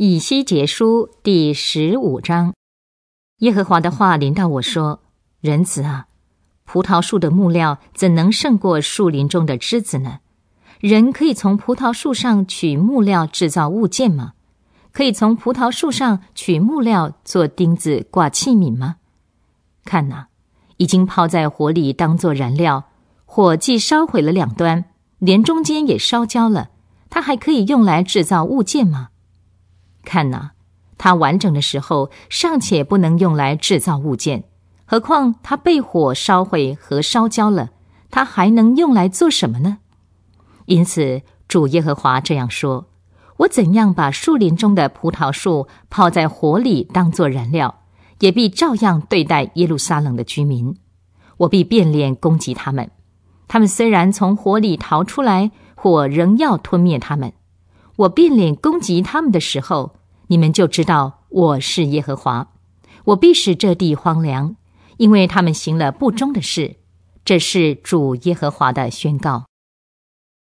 以西结书第十五章，耶和华的话临到我说：“仁子啊，葡萄树的木料怎能胜过树林中的枝子呢？人可以从葡萄树上取木料制造物件吗？可以从葡萄树上取木料做钉子挂器皿吗？看呐，已经泡在火里当做燃料，火既烧毁了两端，连中间也烧焦了，它还可以用来制造物件吗？”看呐，它完整的时候尚且不能用来制造物件，何况它被火烧毁和烧焦了，它还能用来做什么呢？因此，主耶和华这样说：“我怎样把树林中的葡萄树泡在火里当做燃料，也必照样对待耶路撒冷的居民。我必变脸攻击他们。他们虽然从火里逃出来，火仍要吞灭他们。我变脸攻击他们的时候。”你们就知道我是耶和华，我必使这地荒凉，因为他们行了不忠的事。这是主耶和华的宣告。